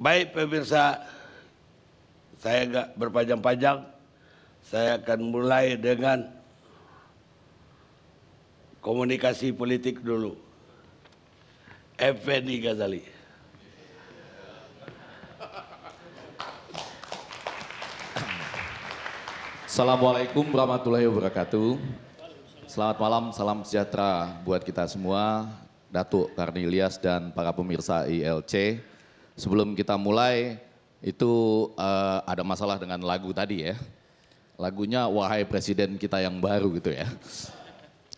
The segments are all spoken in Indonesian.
Baik pemirsa, saya nggak berpanjang-panjang. Saya akan mulai dengan komunikasi politik dulu. Effendi Ghazali. Assalamualaikum warahmatullahi wabarakatuh. Selamat malam, salam sejahtera buat kita semua, Datuk Karnilias dan para pemirsa ILC sebelum kita mulai itu uh, ada masalah dengan lagu tadi ya. Lagunya Wahai Presiden kita yang baru gitu ya.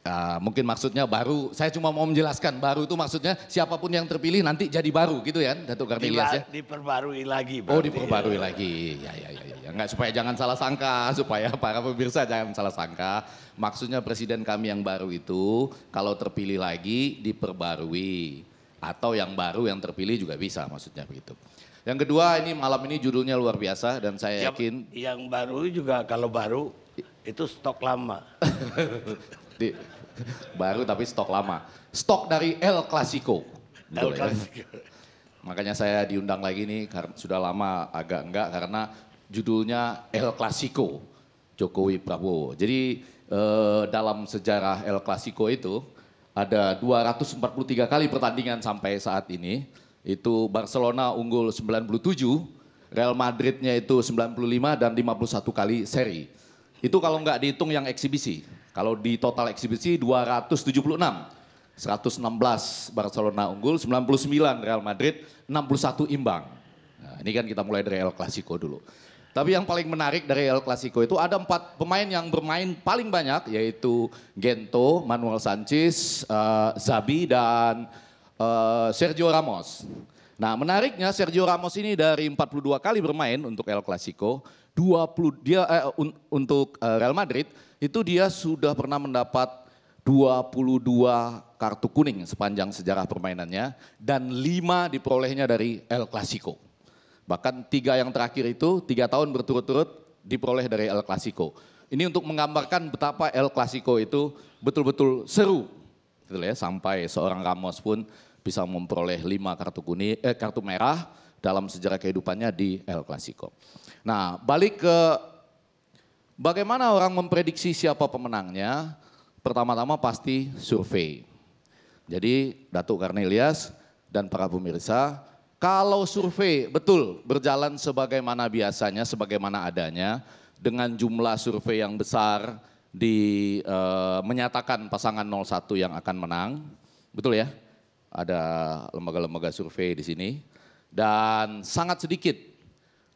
Uh, mungkin maksudnya baru, saya cuma mau menjelaskan baru itu maksudnya siapapun yang terpilih nanti jadi baru gitu ya Datuk Kartilias ya. Diperbarui lagi. Oh, berarti. Oh diperbarui lagi, ya ya ya. ya. Nggak, supaya jangan salah sangka, supaya para pemirsa jangan salah sangka. Maksudnya presiden kami yang baru itu kalau terpilih lagi diperbarui atau yang baru yang terpilih juga bisa maksudnya begitu. Yang kedua ini malam ini judulnya luar biasa dan saya yang, yakin yang baru juga kalau baru itu stok lama. Di, baru tapi stok lama. Stok dari El Clasico. El ya? Clasico. Makanya saya diundang lagi nih karena sudah lama agak enggak karena judulnya El Clasico Jokowi Prabowo. Jadi eh, dalam sejarah El Clasico itu ada 243 kali pertandingan sampai saat ini. Itu Barcelona unggul 97, Real Madridnya itu 95 dan 51 kali seri. Itu kalau nggak dihitung yang eksibisi. Kalau di total eksibisi 276. 116 Barcelona unggul, 99 Real Madrid, 61 imbang. Nah, ini kan kita mulai dari El Clasico dulu. Tapi yang paling menarik dari El Clasico itu ada empat pemain yang bermain paling banyak yaitu Gento, Manuel Sanchez, uh, eh, Zabi dan uh, Sergio Ramos. Nah menariknya Sergio Ramos ini dari 42 kali bermain untuk El Clasico, 20 dia eh, un, untuk uh, Real Madrid itu dia sudah pernah mendapat 22 kartu kuning sepanjang sejarah permainannya dan 5 diperolehnya dari El Clasico. Bahkan tiga yang terakhir itu, tiga tahun berturut-turut diperoleh dari El Clasico. Ini untuk menggambarkan betapa El Clasico itu betul-betul seru. Gitu ya, sampai seorang Ramos pun bisa memperoleh lima kartu kuning, eh, kartu merah dalam sejarah kehidupannya di El Clasico. Nah, balik ke bagaimana orang memprediksi siapa pemenangnya? Pertama-tama pasti survei. Jadi Datuk Karnelias dan para pemirsa kalau survei betul berjalan sebagaimana biasanya, sebagaimana adanya, dengan jumlah survei yang besar di e, menyatakan pasangan 01 yang akan menang, betul ya? Ada lembaga-lembaga survei di sini dan sangat sedikit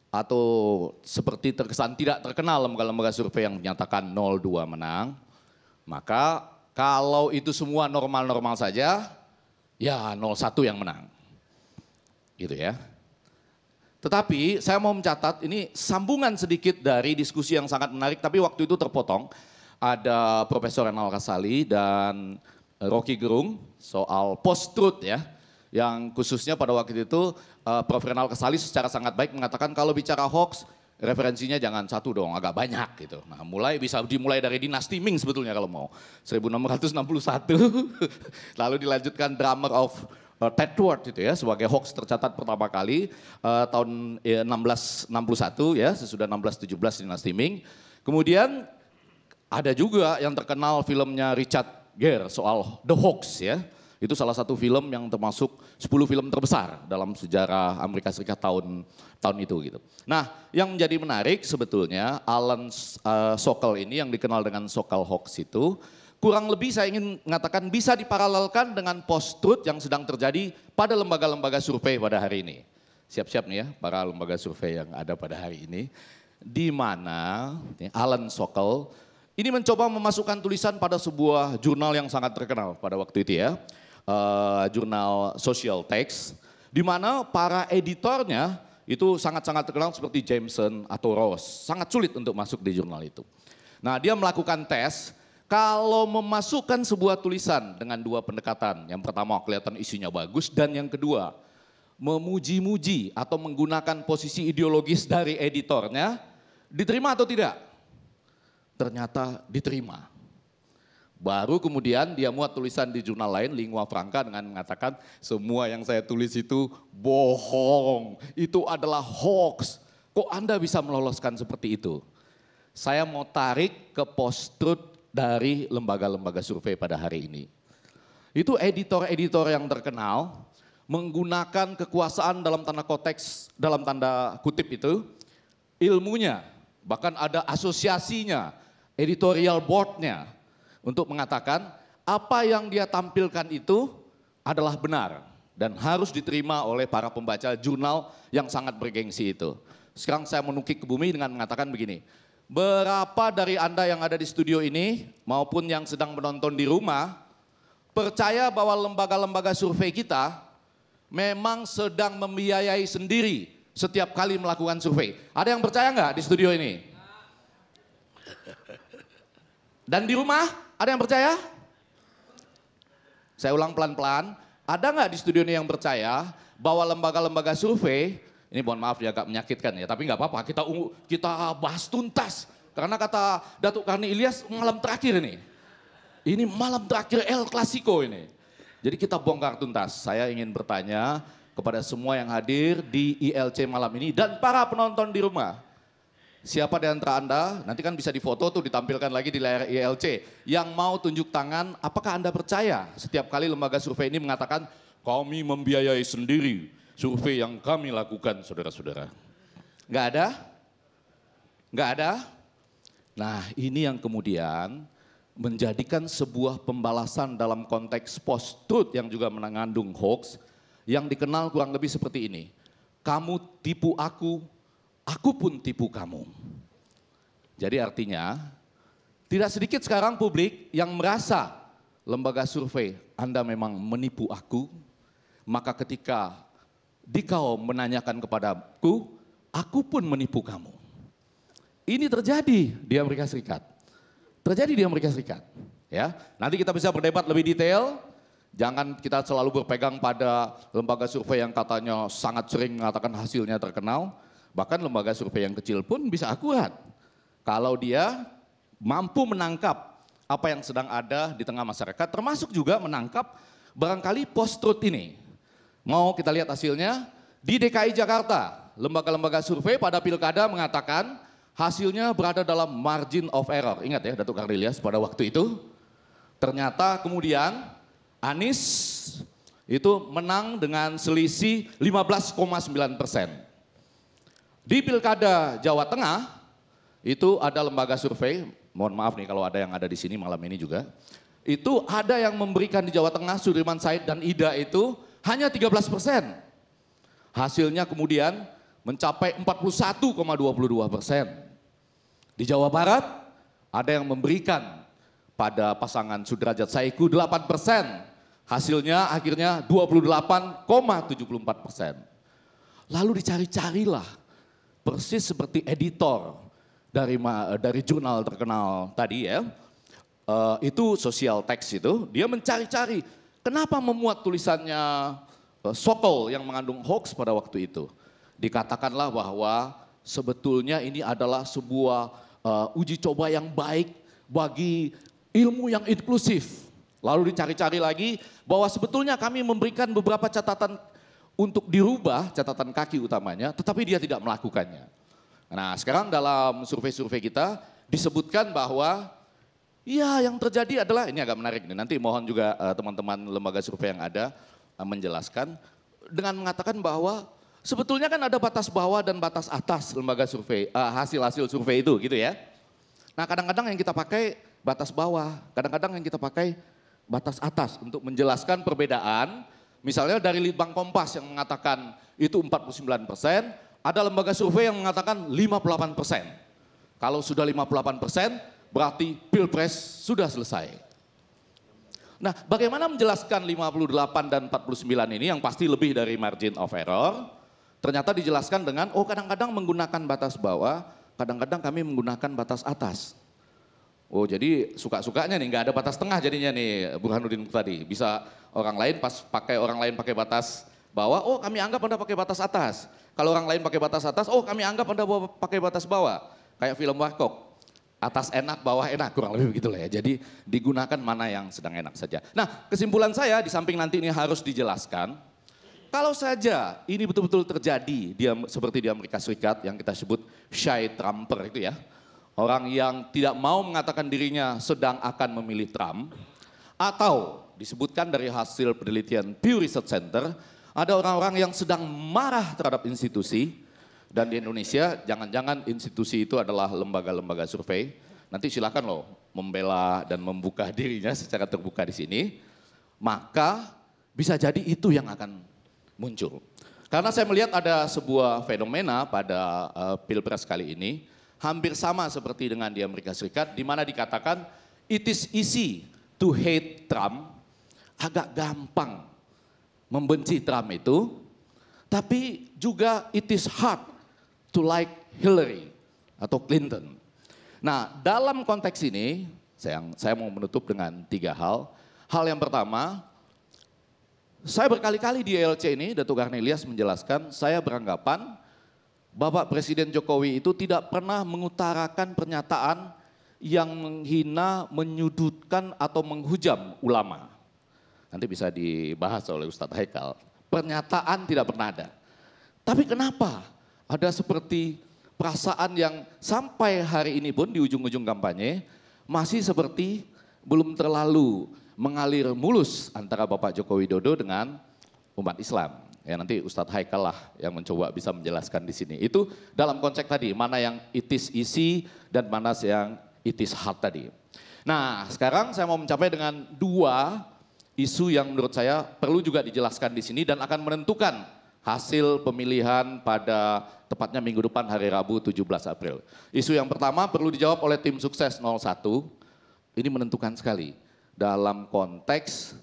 atau seperti terkesan tidak terkenal lembaga-lembaga survei yang menyatakan 02 menang, maka kalau itu semua normal-normal saja, ya 01 yang menang. Gitu ya. Tetapi saya mau mencatat ini sambungan sedikit dari diskusi yang sangat menarik tapi waktu itu terpotong. Ada Profesor Renal Kasali dan Rocky Gerung soal post-truth ya. Yang khususnya pada waktu itu eh, Prof. Renal Kasali secara sangat baik mengatakan kalau bicara hoax referensinya jangan satu dong, agak banyak gitu. Nah, mulai bisa dimulai dari dinasti Ming sebetulnya kalau mau. 1661 lalu dilanjutkan Drummer of uh, Ted Ward itu ya sebagai hoax tercatat pertama kali uh, tahun ya, eh, 1661 ya sesudah 1617 dinasti Ming. Kemudian ada juga yang terkenal filmnya Richard Gere soal The Hoax ya. Itu salah satu film yang termasuk 10 film terbesar dalam sejarah Amerika Serikat tahun tahun itu gitu. Nah, yang menjadi menarik sebetulnya Alan uh, ini yang dikenal dengan Sokol Hoax itu kurang lebih saya ingin mengatakan bisa diparalelkan dengan post truth yang sedang terjadi pada lembaga-lembaga survei pada hari ini. Siap-siap nih ya para lembaga survei yang ada pada hari ini di mana ya, Alan Sokol ini mencoba memasukkan tulisan pada sebuah jurnal yang sangat terkenal pada waktu itu ya. Uh, jurnal Social Text di mana para editornya itu sangat-sangat terkenal seperti Jameson atau Ross. Sangat sulit untuk masuk di jurnal itu. Nah, dia melakukan tes kalau memasukkan sebuah tulisan dengan dua pendekatan, yang pertama kelihatan isinya bagus dan yang kedua memuji-muji atau menggunakan posisi ideologis dari editornya, diterima atau tidak? Ternyata diterima. Baru kemudian dia muat tulisan di jurnal lain, lingua franca dengan mengatakan semua yang saya tulis itu bohong, itu adalah hoax. Kok Anda bisa meloloskan seperti itu? Saya mau tarik ke post-truth dari lembaga-lembaga survei pada hari ini. Itu editor-editor yang terkenal menggunakan kekuasaan dalam tanda konteks dalam tanda kutip itu ilmunya bahkan ada asosiasinya editorial boardnya untuk mengatakan apa yang dia tampilkan itu adalah benar dan harus diterima oleh para pembaca jurnal yang sangat bergengsi itu. Sekarang saya menukik ke bumi dengan mengatakan begini, Berapa dari Anda yang ada di studio ini maupun yang sedang menonton di rumah percaya bahwa lembaga-lembaga survei kita memang sedang membiayai sendiri setiap kali melakukan survei. Ada yang percaya nggak di studio ini? Dan di rumah ada yang percaya? Saya ulang pelan-pelan. Ada nggak di studio ini yang percaya bahwa lembaga-lembaga survei ini mohon maaf ya agak menyakitkan ya, tapi nggak apa-apa kita kita bahas tuntas. Karena kata Datuk Karni Ilyas malam terakhir ini. Ini malam terakhir El Clasico ini. Jadi kita bongkar tuntas. Saya ingin bertanya kepada semua yang hadir di ILC malam ini dan para penonton di rumah. Siapa di antara Anda, nanti kan bisa difoto tuh ditampilkan lagi di layar ILC, yang mau tunjuk tangan, apakah Anda percaya setiap kali lembaga survei ini mengatakan, kami membiayai sendiri, survei yang kami lakukan saudara-saudara. Nggak ada? Enggak ada? Nah ini yang kemudian menjadikan sebuah pembalasan dalam konteks post-truth yang juga mengandung hoax yang dikenal kurang lebih seperti ini. Kamu tipu aku, aku pun tipu kamu. Jadi artinya tidak sedikit sekarang publik yang merasa lembaga survei Anda memang menipu aku, maka ketika dikau menanyakan kepadaku, aku pun menipu kamu. Ini terjadi di Amerika Serikat. Terjadi di Amerika Serikat. Ya, nanti kita bisa berdebat lebih detail. Jangan kita selalu berpegang pada lembaga survei yang katanya sangat sering mengatakan hasilnya terkenal. Bahkan lembaga survei yang kecil pun bisa akurat. Kalau dia mampu menangkap apa yang sedang ada di tengah masyarakat, termasuk juga menangkap barangkali post-truth ini Mau kita lihat hasilnya? Di DKI Jakarta, lembaga-lembaga survei pada pilkada mengatakan hasilnya berada dalam margin of error. Ingat ya Datuk Rilias pada waktu itu. Ternyata kemudian Anies itu menang dengan selisih 15,9 persen. Di Pilkada Jawa Tengah, itu ada lembaga survei, mohon maaf nih kalau ada yang ada di sini malam ini juga, itu ada yang memberikan di Jawa Tengah Sudirman Said dan Ida itu hanya 13 persen. Hasilnya kemudian mencapai 41,22 persen. Di Jawa Barat ada yang memberikan pada pasangan Sudrajat Saiku 8 persen. Hasilnya akhirnya 28,74 persen. Lalu dicari-carilah persis seperti editor dari dari jurnal terkenal tadi ya. Uh, itu sosial teks itu, dia mencari-cari Kenapa memuat tulisannya eh, Sokol yang mengandung hoax pada waktu itu? Dikatakanlah bahwa sebetulnya ini adalah sebuah uh, uji coba yang baik bagi ilmu yang inklusif. Lalu dicari-cari lagi bahwa sebetulnya kami memberikan beberapa catatan untuk dirubah, catatan kaki utamanya, tetapi dia tidak melakukannya. Nah sekarang dalam survei-survei kita disebutkan bahwa Iya, yang terjadi adalah ini agak menarik nih. Nanti mohon juga eh, teman-teman uh, lembaga survei yang ada uh, menjelaskan dengan mengatakan bahwa sebetulnya kan ada batas bawah dan batas atas lembaga survei hasil eh, hasil-hasil survei itu gitu ya. Nah, kadang-kadang yang kita pakai batas bawah, kadang-kadang yang kita pakai batas atas untuk menjelaskan perbedaan. Misalnya dari Litbang Kompas yang mengatakan itu 49 persen, ada lembaga survei yang mengatakan 58 persen. Kalau sudah 58 persen, berarti Pilpres sudah selesai. Nah, bagaimana menjelaskan 58 dan 49 ini yang pasti lebih dari margin of error? Ternyata dijelaskan dengan, oh kadang-kadang menggunakan batas bawah, kadang-kadang kami menggunakan batas atas. Oh jadi suka-sukanya nih, nggak ada batas tengah jadinya nih Burhanuddin tadi. Bisa orang lain pas pakai orang lain pakai batas bawah, oh kami anggap Anda pakai batas atas. Kalau orang lain pakai batas atas, oh kami anggap Anda pakai batas bawah. Kayak film Warkok atas enak, bawah enak, kurang lebih begitu lah ya. Jadi digunakan mana yang sedang enak saja. Nah kesimpulan saya di samping nanti ini harus dijelaskan, kalau saja ini betul-betul terjadi di, seperti di Amerika Serikat yang kita sebut shy Trumper itu ya, orang yang tidak mau mengatakan dirinya sedang akan memilih Trump, atau disebutkan dari hasil penelitian Pew Research Center, ada orang-orang yang sedang marah terhadap institusi, dan di Indonesia jangan-jangan institusi itu adalah lembaga-lembaga survei. Nanti silakan loh membela dan membuka dirinya secara terbuka di sini. Maka bisa jadi itu yang akan muncul. Karena saya melihat ada sebuah fenomena pada uh, pilpres kali ini hampir sama seperti dengan di Amerika Serikat di mana dikatakan it is easy to hate Trump agak gampang membenci Trump itu tapi juga it is hard to like Hillary atau Clinton. Nah, dalam konteks ini, saya, saya mau menutup dengan tiga hal. Hal yang pertama, saya berkali-kali di ELC ini, Datuk Garnelias menjelaskan, saya beranggapan Bapak Presiden Jokowi itu tidak pernah mengutarakan pernyataan yang menghina, menyudutkan atau menghujam ulama. Nanti bisa dibahas oleh Ustadz Haikal. Pernyataan tidak pernah ada. Tapi kenapa? ada seperti perasaan yang sampai hari ini pun di ujung-ujung kampanye masih seperti belum terlalu mengalir mulus antara Bapak Joko Widodo dengan umat Islam. Ya nanti Ustadz Haikal lah yang mencoba bisa menjelaskan di sini. Itu dalam konsep tadi, mana yang itis isi dan mana yang itis hard tadi. Nah sekarang saya mau mencapai dengan dua isu yang menurut saya perlu juga dijelaskan di sini dan akan menentukan hasil pemilihan pada tepatnya minggu depan hari Rabu 17 April. Isu yang pertama perlu dijawab oleh tim sukses 01. Ini menentukan sekali dalam konteks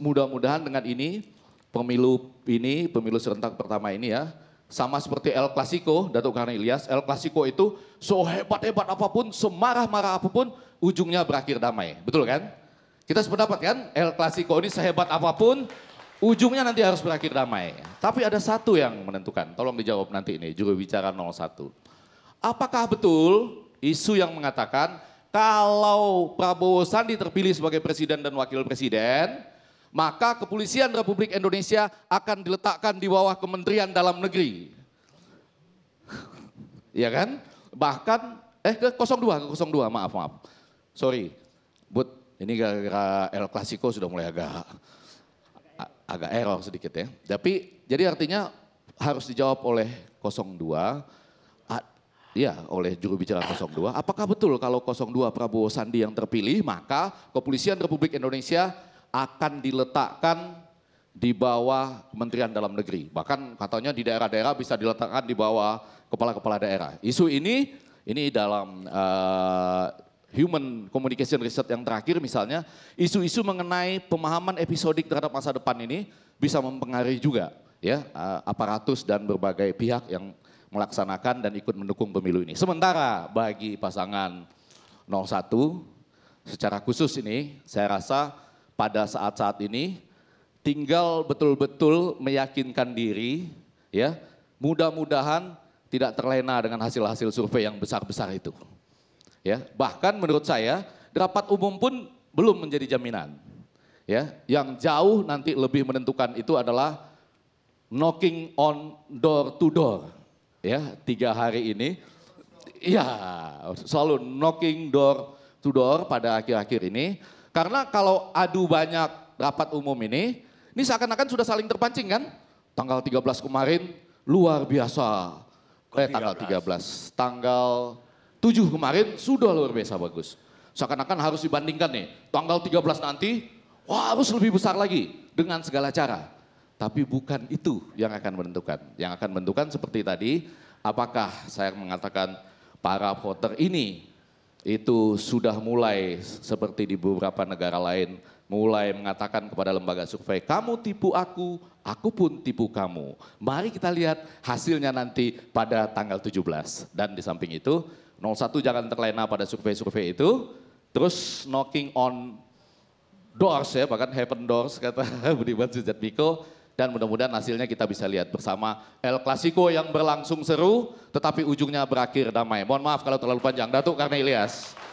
mudah-mudahan dengan ini pemilu ini pemilu serentak pertama ini ya sama seperti El Clasico, Datuk Karna Ilyas, El Clasico itu sehebat-hebat apapun, semarah-marah apapun, ujungnya berakhir damai. Betul kan? Kita sependapat kan? El Clasico ini sehebat apapun, Ujungnya nanti harus berakhir damai. Tapi ada satu yang menentukan, tolong dijawab nanti ini, juga bicara 01. Apakah betul isu yang mengatakan kalau Prabowo Sandi terpilih sebagai presiden dan wakil presiden, maka kepolisian Republik Indonesia akan diletakkan di bawah Kementerian Dalam Negeri. Iya kan? Bahkan, eh ke 02, ke 02, maaf, maaf. Sorry, but ini gara-gara El Clasico sudah mulai agak agak error sedikit ya. Tapi jadi artinya harus dijawab oleh 02, ya oleh juru bicara 02. Apakah betul kalau 02 Prabowo Sandi yang terpilih maka kepolisian Republik Indonesia akan diletakkan di bawah Kementerian Dalam Negeri. Bahkan katanya di daerah-daerah bisa diletakkan di bawah kepala-kepala daerah. Isu ini ini dalam uh, Human Communication Research yang terakhir misalnya, isu-isu mengenai pemahaman episodik terhadap masa depan ini bisa mempengaruhi juga ya aparatus dan berbagai pihak yang melaksanakan dan ikut mendukung pemilu ini. Sementara bagi pasangan 01 secara khusus ini saya rasa pada saat-saat ini tinggal betul-betul meyakinkan diri ya mudah-mudahan tidak terlena dengan hasil-hasil survei yang besar-besar itu. Ya, bahkan menurut saya rapat umum pun belum menjadi jaminan. Ya, yang jauh nanti lebih menentukan itu adalah knocking on door to door. Ya, tiga hari ini, ya selalu knocking door to door pada akhir-akhir ini. Karena kalau adu banyak rapat umum ini, ini seakan-akan sudah saling terpancing kan? Tanggal 13 kemarin luar biasa. Eh, tanggal 13. Tanggal 7 kemarin sudah luar biasa bagus. Seakan-akan harus dibandingkan nih, tanggal 13 nanti, wah harus lebih besar lagi dengan segala cara. Tapi bukan itu yang akan menentukan. Yang akan menentukan seperti tadi, apakah saya mengatakan para voter ini itu sudah mulai seperti di beberapa negara lain mulai mengatakan kepada lembaga survei, kamu tipu aku, aku pun tipu kamu. Mari kita lihat hasilnya nanti pada tanggal 17. Dan di samping itu, 01 jangan terlena pada survei-survei itu. Terus knocking on doors ya, bahkan heaven doors kata Budiman Miko. Dan mudah-mudahan hasilnya kita bisa lihat bersama El Clasico yang berlangsung seru, tetapi ujungnya berakhir damai. Mohon maaf kalau terlalu panjang. Datuk karena Ilyas.